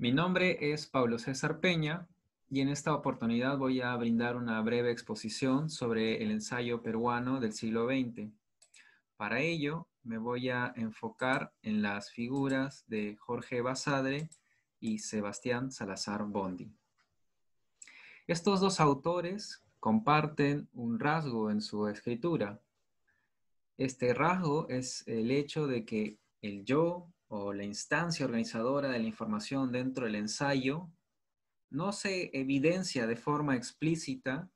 Mi nombre es Pablo César Peña y en esta oportunidad voy a brindar una breve exposición sobre el ensayo peruano del siglo XX. Para ello, me voy a enfocar en las figuras de Jorge Basadre y Sebastián Salazar Bondi. Estos dos autores comparten un rasgo en su escritura. Este rasgo es el hecho de que el yo, o la instancia organizadora de la información dentro del ensayo no se evidencia de forma explícita,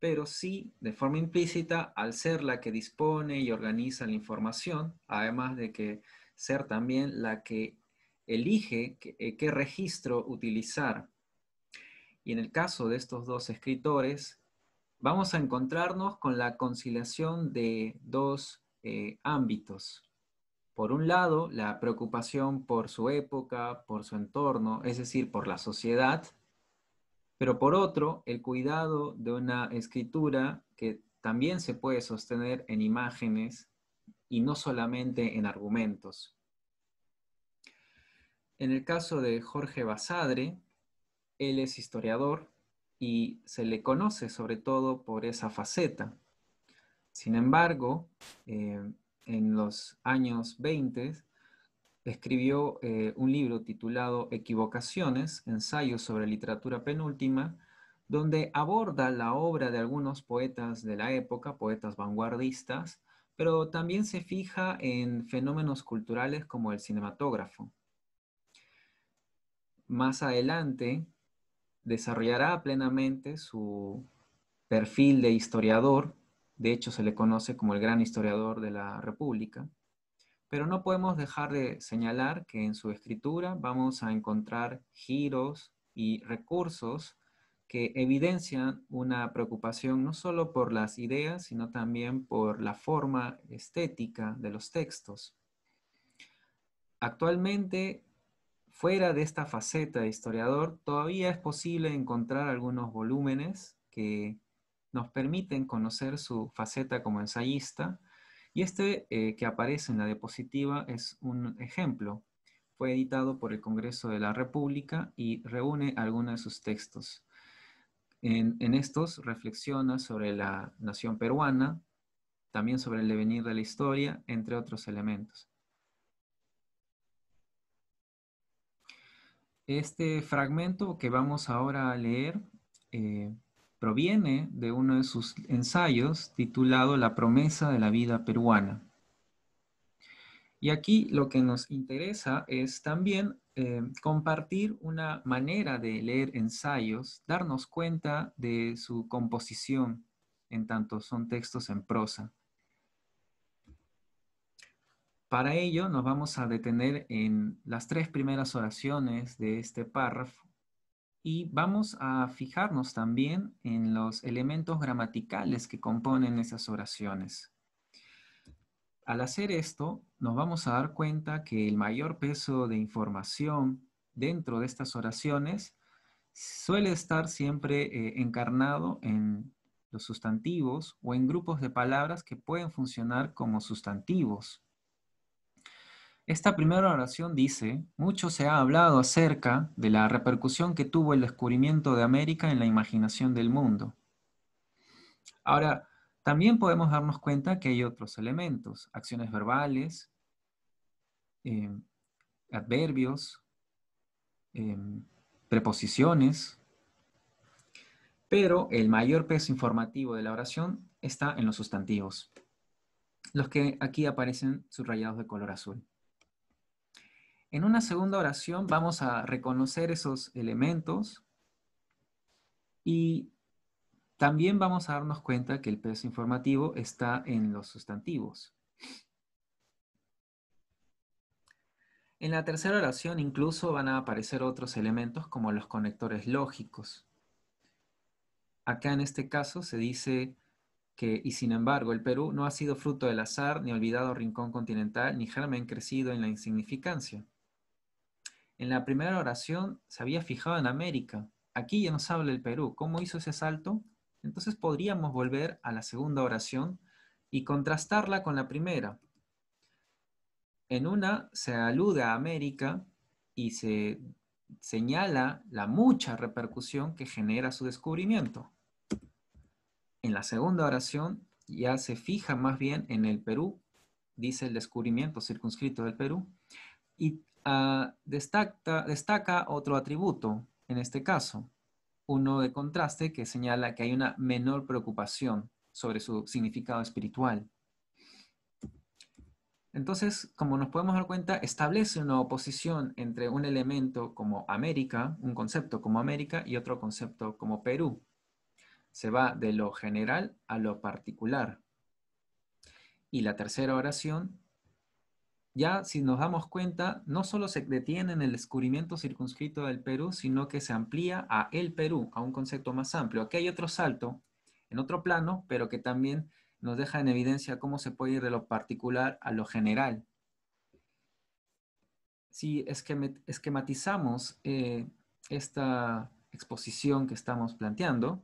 pero sí de forma implícita al ser la que dispone y organiza la información, además de que ser también la que elige qué, eh, registro utilizar. Y en el caso de estos dos escritores, vamos a encontrarnos con la conciliación de dos eh, ámbitos por un lado, la preocupación por su época, por su entorno, es decir, por la sociedad, pero por otro, el cuidado de una escritura que también se puede sostener en imágenes y no solamente en argumentos. En el caso de Jorge Basadre, él es historiador y se le conoce sobre todo por esa faceta. Sin embargo, eh, en los años 20 escribió eh, un libro titulado Equivocaciones, ensayos sobre literatura penúltima, donde aborda la obra de algunos poetas de la época, poetas vanguardistas, pero también se fija en fenómenos culturales como el cinematógrafo. Más adelante desarrollará plenamente su perfil de historiador de hecho se le conoce como el gran historiador de la República, pero no podemos dejar de señalar que en su escritura vamos a encontrar giros y recursos que evidencian una preocupación no solo por las ideas, sino también por la forma estética de los textos. Actualmente, fuera de esta faceta de historiador, todavía es posible encontrar algunos volúmenes que nos permiten conocer su faceta como ensayista y este eh, que aparece en la diapositiva es un ejemplo. Fue editado por el Congreso de la República y reúne algunos de sus textos. En, estos reflexiona sobre la nación peruana, también sobre el devenir de la historia, entre otros elementos. Este fragmento que vamos ahora a leer eh, Proviene de uno de sus ensayos titulado La promesa de la vida peruana. Y aquí lo que nos interesa es también eh, compartir una manera de leer ensayos, darnos cuenta de su composición, en tanto son textos en prosa. Para ello nos vamos a detener en las tres primeras oraciones de este párrafo, y vamos a fijarnos también en los elementos gramaticales que componen esas oraciones. Al hacer esto, nos vamos a dar cuenta que el mayor peso de información dentro de estas oraciones suele estar siempre eh, encarnado en los sustantivos o en grupos de palabras que pueden funcionar como sustantivos. Esta primera oración dice, mucho se ha hablado acerca de la repercusión que tuvo el descubrimiento de América en la imaginación del mundo. Ahora, también podemos darnos cuenta que hay otros elementos, acciones verbales, eh, adverbios, eh, preposiciones, pero el mayor peso informativo de la oración está en los sustantivos, los que aquí aparecen subrayados de color azul. En una segunda oración vamos a reconocer esos elementos y también vamos a darnos cuenta que el peso informativo está en los sustantivos. En la tercera oración incluso van a aparecer otros elementos como los conectores lógicos. Acá en este caso se dice que, y sin embargo, el Perú no ha sido fruto del azar, ni olvidado rincón continental, ni germen crecido en la insignificancia. En la primera oración se había fijado en América. Aquí ya nos habla el Perú. ¿Cómo hizo ese salto? Entonces podríamos volver a la segunda oración y contrastarla con la primera. En una se alude a América y se señala la mucha repercusión que genera su descubrimiento. En la segunda oración ya se fija más bien en el Perú, dice el descubrimiento circunscrito del Perú, y Ah, destaca, destaca otro atributo, en este caso, uno de contraste que señala que hay una menor preocupación sobre su significado espiritual. Entonces, como nos podemos dar cuenta, establece una oposición entre un elemento como América, un concepto como América, y otro concepto como Perú. Se va de lo general a lo particular. Y la tercera oración ya si nos damos cuenta, no solo se detiene en el descubrimiento circunscrito del Perú, sino que se amplía a el Perú, a un concepto más amplio. Aquí hay otro salto en otro plano, pero que también nos deja en evidencia cómo se puede ir de lo particular a lo general. Si esquematizamos eh, esta exposición que estamos planteando,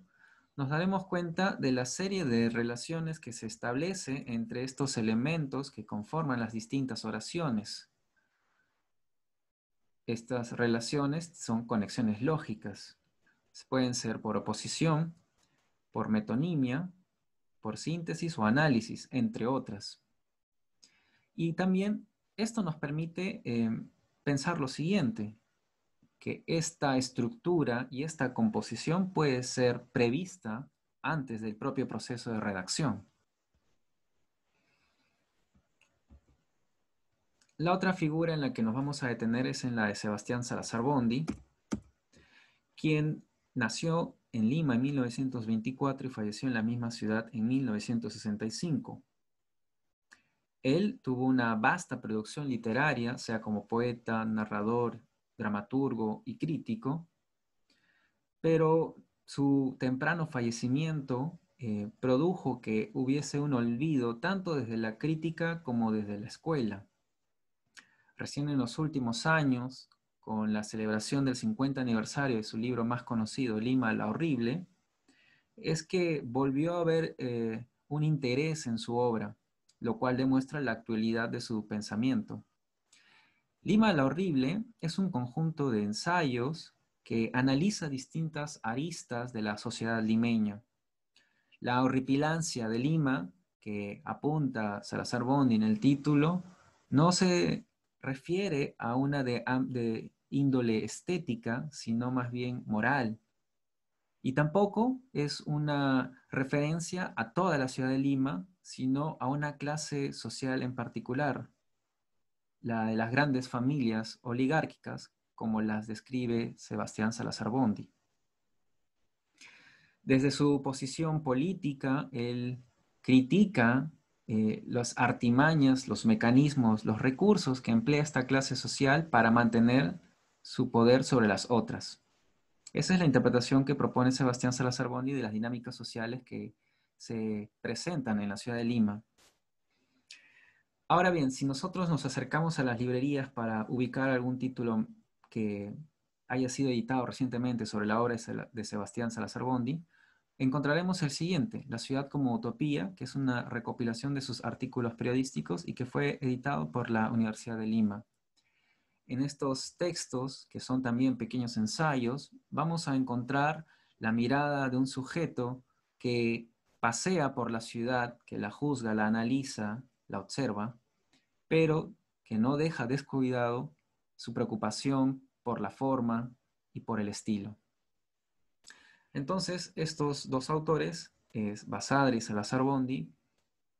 nos daremos cuenta de la serie de relaciones que se establece entre estos elementos que conforman las distintas oraciones. Estas relaciones son conexiones lógicas. Pueden ser por oposición, por metonimia, por síntesis o análisis, entre otras. Y también esto nos permite eh, pensar lo siguiente que esta estructura y esta composición puede ser prevista antes del propio proceso de redacción. La otra figura en la que nos vamos a detener es en la de Sebastián Salazar Bondi, quien nació en Lima en 1924 y falleció en la misma ciudad en 1965. Él tuvo una vasta producción literaria, sea como poeta, narrador, dramaturgo y crítico, pero su temprano fallecimiento eh, produjo que hubiese un olvido tanto desde la crítica como desde la escuela. Recién en los últimos años, con la celebración del 50 aniversario de su libro más conocido, Lima la Horrible, es que volvió a haber eh, un interés en su obra, lo cual demuestra la actualidad de su pensamiento. Lima la Horrible es un conjunto de ensayos que analiza distintas aristas de la sociedad limeña. La horripilancia de Lima, que apunta Salazar Bondi en el título, no se refiere a una de, de índole estética, sino más bien moral. Y tampoco es una referencia a toda la ciudad de Lima, sino a una clase social en particular, la de las grandes familias oligárquicas, como las describe Sebastián Salazar Bondi. Desde su posición política, él critica eh, las artimañas, los mecanismos, los recursos que emplea esta clase social para mantener su poder sobre las otras. Esa es la interpretación que propone Sebastián Salazar Bondi de las dinámicas sociales que se presentan en la ciudad de Lima Ahora bien, si nosotros nos acercamos a las librerías para ubicar algún título que haya sido editado recientemente sobre la obra de Sebastián Salazar Bondi, encontraremos el siguiente, La ciudad como utopía, que es una recopilación de sus artículos periodísticos y que fue editado por la Universidad de Lima. En estos textos, que son también pequeños ensayos, vamos a encontrar la mirada de un sujeto que pasea por la ciudad, que la juzga, la analiza, la observa, pero que no deja descuidado su preocupación por la forma y por el estilo. Entonces, estos dos autores, es eh, Basadre y Salazar Bondi,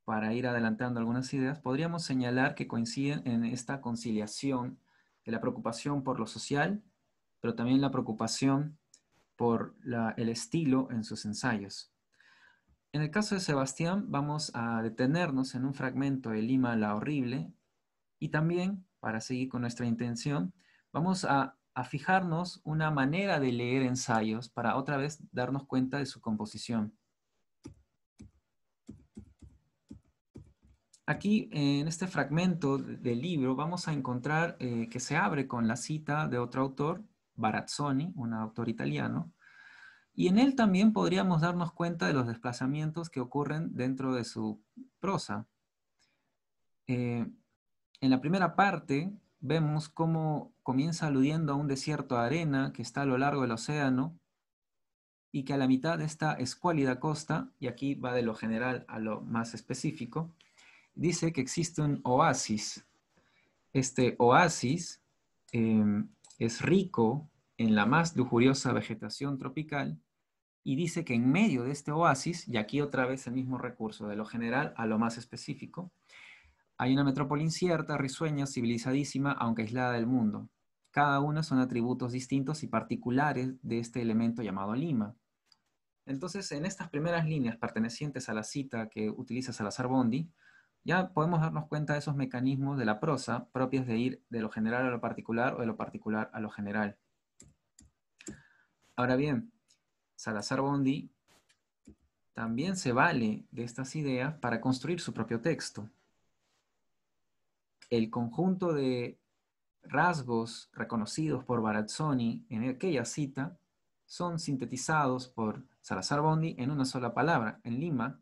para ir adelantando algunas ideas, podríamos señalar que coinciden en esta conciliación de la preocupación por lo social, pero también la preocupación por el estilo en sus ensayos. En el caso de Sebastián, vamos a detenernos en un fragmento de Lima la Horrible, y también, para seguir con nuestra intención, vamos a, fijarnos una manera de leer ensayos para otra vez darnos cuenta de su composición. Aquí, en este fragmento del libro, vamos a encontrar eh, que se abre con la cita de otro autor, Barazzoni, un autor italiano, y en él también podríamos darnos cuenta de los desplazamientos que ocurren dentro de su prosa. Eh, en la primera parte vemos cómo comienza aludiendo a un desierto de arena que está a lo largo del océano y que a la mitad de esta escuálida costa, y aquí va de lo general a lo más específico, dice que existe un oasis. Este oasis em, es rico en la más lujuriosa vegetación tropical y dice que en medio de este oasis, y aquí otra vez el mismo recurso, de lo general a lo más específico, hay una metrópoli incierta, risueña, civilizadísima, aunque aislada del mundo. Cada una son atributos distintos y particulares de este elemento llamado Lima. Entonces, en estas primeras líneas pertenecientes a la cita que utiliza Salazar Bondi, ya podemos darnos cuenta de esos mecanismos de la prosa propios de ir de lo general a lo particular o de lo particular a lo general. Ahora bien, Salazar Bondi también se vale de estas ideas para construir su propio texto el conjunto de rasgos reconocidos por Barazzoni en aquella cita son sintetizados por Salazar Bondi en una sola palabra, en Lima,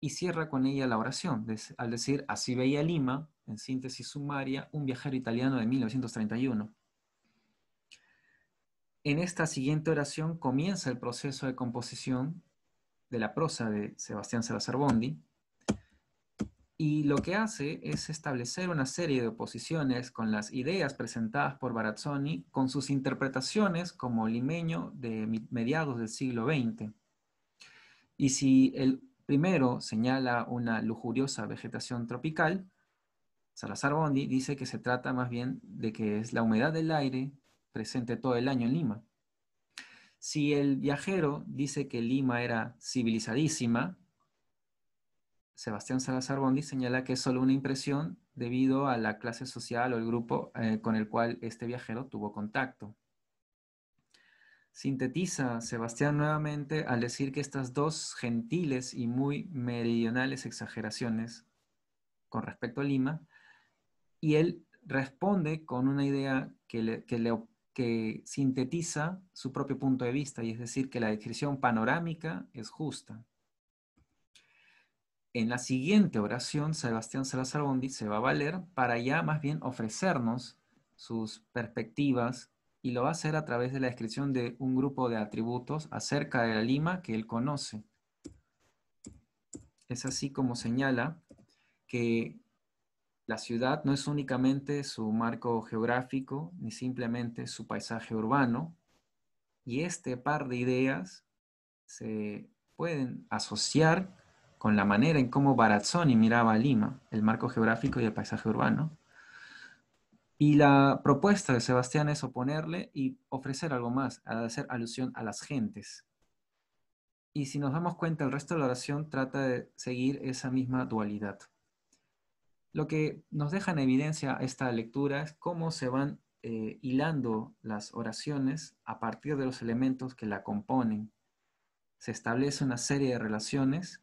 y cierra con ella la oración, al decir, así veía Lima, en síntesis sumaria, un viajero italiano de 1931. En esta siguiente oración comienza el proceso de composición de la prosa de Sebastián Salazar Bondi, y lo que hace es establecer una serie de oposiciones con las ideas presentadas por Barazzoni, con sus interpretaciones como limeño de mediados del siglo XX. Y si el primero señala una lujuriosa vegetación tropical, Salazar Bondi dice que se trata más bien de que es la humedad del aire presente todo el año en Lima. Si el viajero dice que Lima era civilizadísima, Sebastián Salazar Bondi señala que es solo una impresión debido a la clase social o el grupo eh, con el cual este viajero tuvo contacto. Sintetiza Sebastián nuevamente al decir que estas dos gentiles y muy meridionales exageraciones con respecto a Lima, y él responde con una idea que sintetiza su propio punto de vista, y es decir, que la descripción panorámica es justa en la siguiente oración, Sebastián Salazar Bondi se va a valer para ya más bien ofrecernos sus perspectivas y lo va a hacer a través de la descripción de un grupo de atributos acerca de la lima que él conoce. Es así como señala que la ciudad no es únicamente su marco geográfico ni simplemente su paisaje urbano y este par de ideas se pueden asociar con la manera en cómo Barazzoni miraba a Lima, el marco geográfico y el paisaje urbano. Y la propuesta de Sebastián es oponerle y ofrecer algo más, hacer alusión a las gentes. Y si nos damos cuenta, el resto de la oración trata de seguir esa misma dualidad. Lo que nos deja en evidencia esta lectura es cómo se van eh, hilando las oraciones a partir de los elementos que la componen. Se establece una serie de relaciones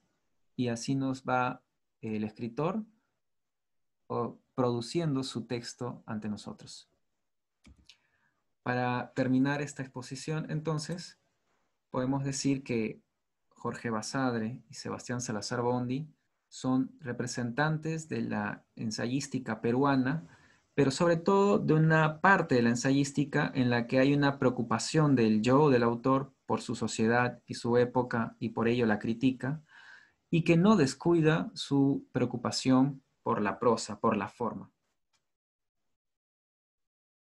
y así nos va el escritor produciendo su texto ante nosotros. Para terminar esta exposición, entonces, podemos decir que Jorge Basadre y Sebastián Salazar Bondi son representantes de la ensayística peruana, pero sobre todo de una parte de la ensayística en la que hay una preocupación del yo, del autor, por su sociedad y su época, y por ello la critica, y que no descuida su preocupación por la prosa, por la forma.